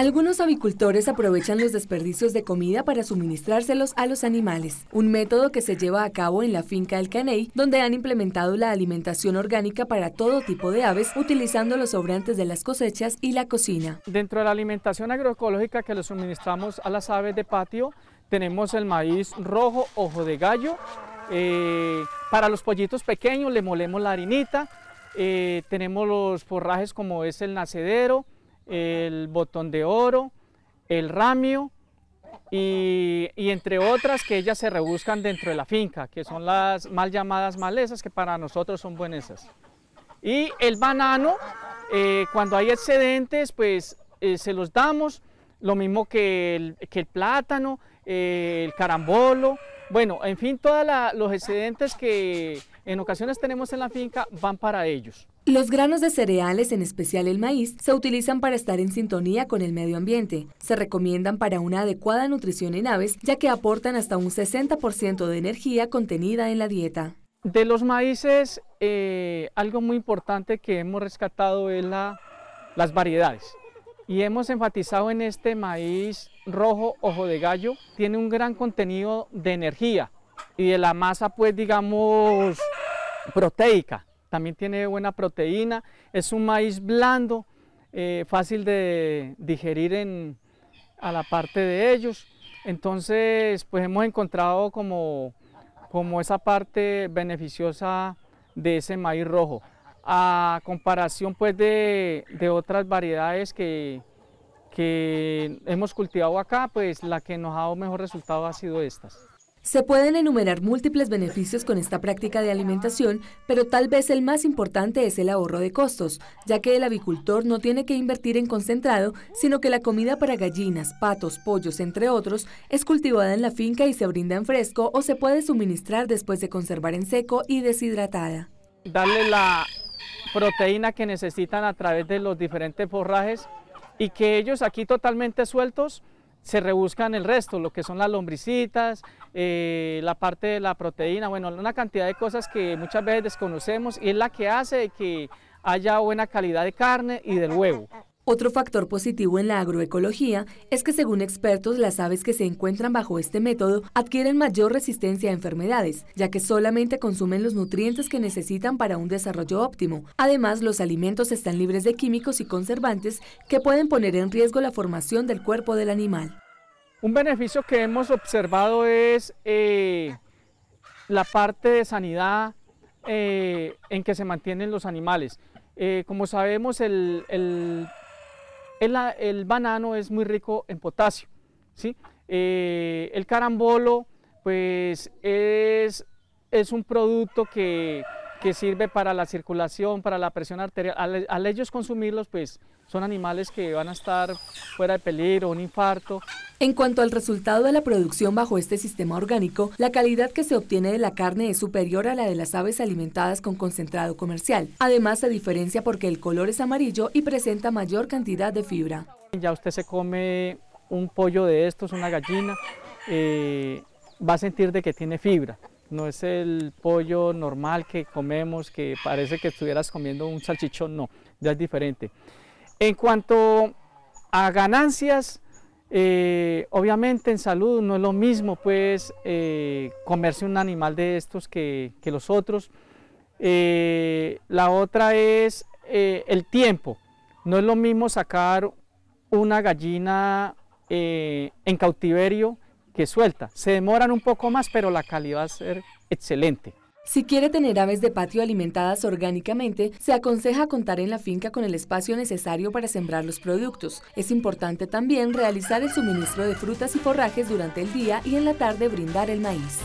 Algunos avicultores aprovechan los desperdicios de comida para suministrárselos a los animales, un método que se lleva a cabo en la finca del Caney, donde han implementado la alimentación orgánica para todo tipo de aves, utilizando los sobrantes de las cosechas y la cocina. Dentro de la alimentación agroecológica que le suministramos a las aves de patio, tenemos el maíz rojo, ojo de gallo, eh, para los pollitos pequeños le molemos la harinita, eh, tenemos los forrajes como es el nacedero, el botón de oro, el ramio y, entre otras que ellas se rebuscan dentro de la finca, que son las mal llamadas malezas, que para nosotros son buenas. Y el banano, eh, cuando hay excedentes, pues eh, se los damos, lo mismo que el, plátano, eh, el carambolo, bueno, en fin, todos los excedentes que, en ocasiones tenemos en la finca van para ellos. Los granos de cereales, en especial el maíz, se utilizan para estar en sintonía con el medio ambiente. Se recomiendan para una adecuada nutrición en aves, ya que aportan hasta un 60% de energía contenida en la dieta. De los maíces, eh, algo muy importante que hemos rescatado es las variedades. Y hemos enfatizado en este maíz rojo ojo de gallo, tiene un gran contenido de energía, y de la masa, pues digamos, proteica. También tiene buena proteína. Es un maíz blando, eh, fácil de digerir en, a la parte de ellos. Entonces, pues hemos encontrado como, como esa parte beneficiosa de ese maíz rojo. A comparación pues de, otras variedades que, que hemos cultivado acá, pues la que nos ha dado mejor resultado ha sido estas. Se pueden enumerar múltiples beneficios con esta práctica de alimentación, pero tal vez el más importante es el ahorro de costos, ya que el avicultor no tiene que invertir en concentrado, sino que la comida para gallinas, patos, pollos, entre otros, es cultivada en la finca y se brinda en fresco o se puede suministrar después de conservar en seco y deshidratada. Darle la proteína que necesitan a través de los diferentes forrajes y que ellos aquí totalmente sueltos se rebuscan el resto, lo que son las lombricitas, eh, la parte de la proteína, bueno, una cantidad de cosas que muchas veces desconocemos y es la que hace que haya buena calidad de carne y del huevo. Otro factor positivo en la agroecología es que según expertos las aves que se encuentran bajo este método adquieren mayor resistencia a enfermedades, ya que solamente consumen los nutrientes que necesitan para un desarrollo óptimo. Además, los alimentos están libres de químicos y conservantes que pueden poner en riesgo la formación del cuerpo del animal. Un beneficio que hemos observado es eh, la parte de sanidad eh, en que se mantienen los animales. Eh, como sabemos, el el, banano es muy rico en potasio, ¿sí? Eh, el carambolo, pues es, un producto que, sirve para la circulación, para la presión arterial. Al, ellos consumirlos, pues son animales que van a estar fuera de peligro, un infarto, en cuanto al resultado de la producción bajo este sistema orgánico, la calidad que se obtiene de la carne es superior a la de las aves alimentadas con concentrado comercial. Además, se diferencia porque el color es amarillo y presenta mayor cantidad de fibra. Ya usted se come un pollo de estos, una gallina, eh, va a sentir de que tiene fibra. No es el pollo normal que comemos, que parece que estuvieras comiendo un salchichón, no, ya es diferente. En cuanto a ganancias, eh, obviamente en salud no es lo mismo pues eh, comerse un animal de estos que, los otros. Eh, la otra es el tiempo. No es lo mismo sacar una gallina en cautiverio que suelta. Se demoran un poco más, pero la calidad va a ser excelente. Si quiere tener aves de patio alimentadas orgánicamente, se aconseja contar en la finca con el espacio necesario para sembrar los productos. Es importante también realizar el suministro de frutas y forrajes durante el día y en la tarde brindar el maíz.